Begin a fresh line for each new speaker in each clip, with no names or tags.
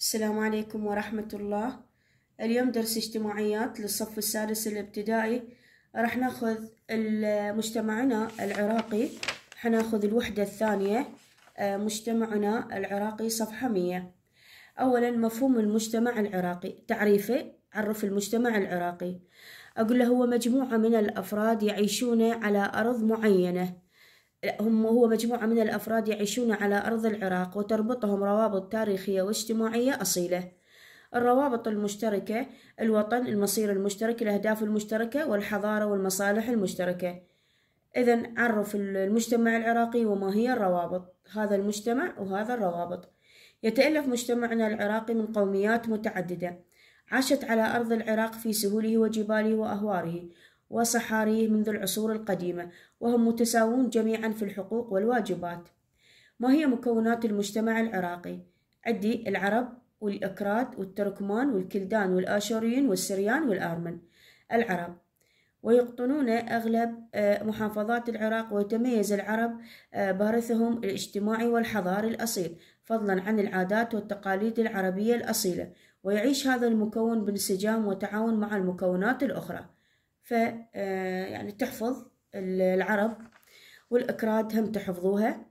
السلام عليكم ورحمة الله اليوم درس اجتماعيات للصف السادس الابتدائي راح ناخذ مجتمعنا العراقي حناخذ الوحدة الثانية آه، مجتمعنا العراقي صفحة مية أولا مفهوم المجتمع العراقي تعريفه عرف المجتمع العراقي أقول له هو مجموعة من الأفراد يعيشون على أرض معينة هم هو مجموعة من الأفراد يعيشون على أرض العراق وتربطهم روابط تاريخية واجتماعية أصيلة الروابط المشتركة الوطن المصير المشترك الأهداف المشتركة والحضارة والمصالح المشتركة إذا عرف المجتمع العراقي وما هي الروابط هذا المجتمع وهذا الروابط يتألف مجتمعنا العراقي من قوميات متعددة عاشت على أرض العراق في سهوله وجباله وأهواره وصحاريه منذ العصور القديمة وهم متساوون جميعا في الحقوق والواجبات ما هي مكونات المجتمع العراقي؟ عدي العرب والأكراد والتركمان والكلدان والآشوريين والسريان والآرمن العرب ويقطنون أغلب آه، محافظات العراق ويتميز العرب آه، بارثهم الاجتماعي والحضاري الأصيل فضلا عن العادات والتقاليد العربية الأصيلة ويعيش هذا المكون بانسجام وتعاون مع المكونات الأخرى ف آه، يعني تحفظ العرب والأكراد هم تحفظوها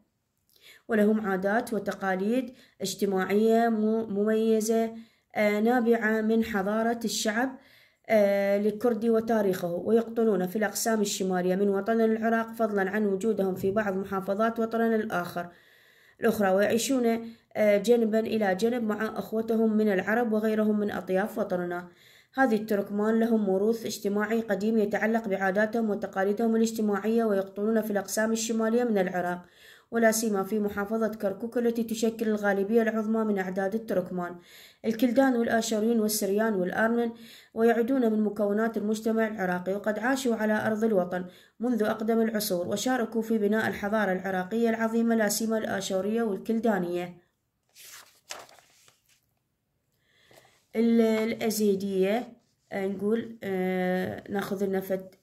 ولهم عادات وتقاليد اجتماعية مميزة آه، نابعة من حضارة الشعب الكردي آه، وتاريخه ويقطنون في الأقسام الشمالية من وطن العراق فضلا عن وجودهم في بعض محافظات وطننا الآخر الأخرى ويعيشون جنبا إلى جنب مع أخوتهم من العرب وغيرهم من أطياف وطننا هذه التركمان لهم موروث اجتماعي قديم يتعلق بعاداتهم وتقاليدهم الاجتماعية ويقطنون في الأقسام الشمالية من العراق ولا سيما في محافظة كركوك التي تشكل الغالبية العظمى من أعداد التركمان الكلدان والآشوريين والسريان والأرمن ويعدون من مكونات المجتمع العراقي وقد عاشوا على أرض الوطن منذ أقدم العصور وشاركوا في بناء الحضارة العراقية العظيمة لا سيما الآشورية والكلدانية الأزيدية آه، نقول آه، ناخذ لنا فد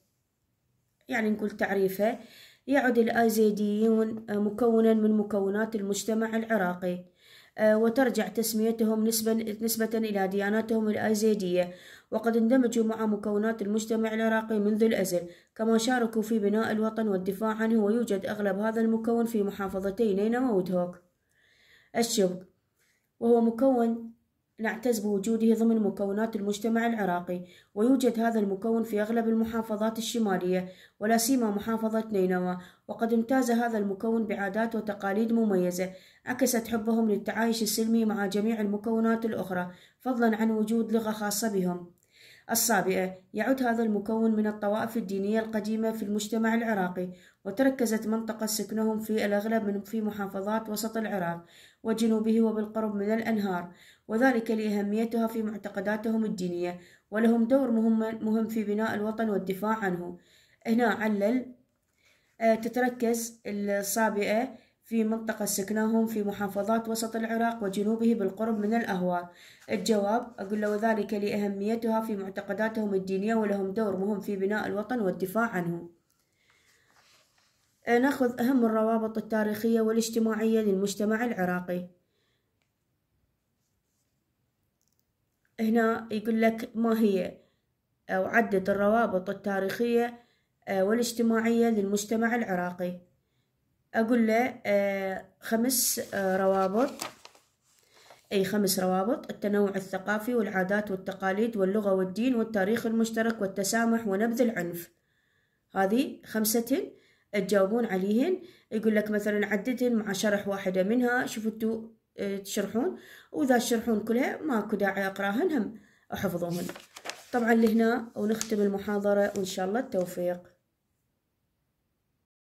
يعني نقول تعريفه يعد الأزيديون آه، مكونا من مكونات المجتمع العراقي وترجع تسميتهم نسبة, نسبة إلى دياناتهم الأزيدية وقد اندمجوا مع مكونات المجتمع العراقي منذ الأزل كما شاركوا في بناء الوطن والدفاع عنه ويوجد أغلب هذا المكون في محافظتي نينوى ودهوك الشبك وهو مكون نعتز بوجوده ضمن مكونات المجتمع العراقي ويوجد هذا المكون في أغلب المحافظات الشمالية ولا سيما محافظة نينوى وقد امتاز هذا المكون بعادات وتقاليد مميزة عكست حبهم للتعايش السلمي مع جميع المكونات الأخرى فضلا عن وجود لغة خاصة بهم الصابئة يعد هذا المكون من الطوائف الدينية القديمة في المجتمع العراقي وتركزت منطقة سكنهم في الأغلب من في محافظات وسط العراق وجنوبه وبالقرب من الأنهار وذلك لأهميتها في معتقداتهم الدينية ولهم دور مهم, مهم في بناء الوطن والدفاع عنه هنا علل آه، تتركز الصابئة في منطقة سكناهم في محافظات وسط العراق وجنوبه بالقرب من الأهوار الجواب أقول له ذلك لأهميتها في معتقداتهم الدينية ولهم دور مهم في بناء الوطن والدفاع عنه ناخذ أهم الروابط التاريخية والاجتماعية للمجتمع العراقي هنا يقول لك ما هي أو عدة الروابط التاريخية آه، والاجتماعية للمجتمع العراقي اقول له آه، خمس آه، روابط أي خمس روابط التنوع الثقافي والعادات والتقاليد واللغة والدين والتاريخ المشترك والتسامح ونبذ العنف هذه خمسة تجاوبون عليهن يقول لك مثلا عدتهن مع شرح واحدة منها شوفوا انتوا آه، تشرحون وإذا تشرحون كلها ماكو داعي أقراهن هم أحفظوهن طبعا لهنا ونختم المحاضرة وإن شاء الله التوفيق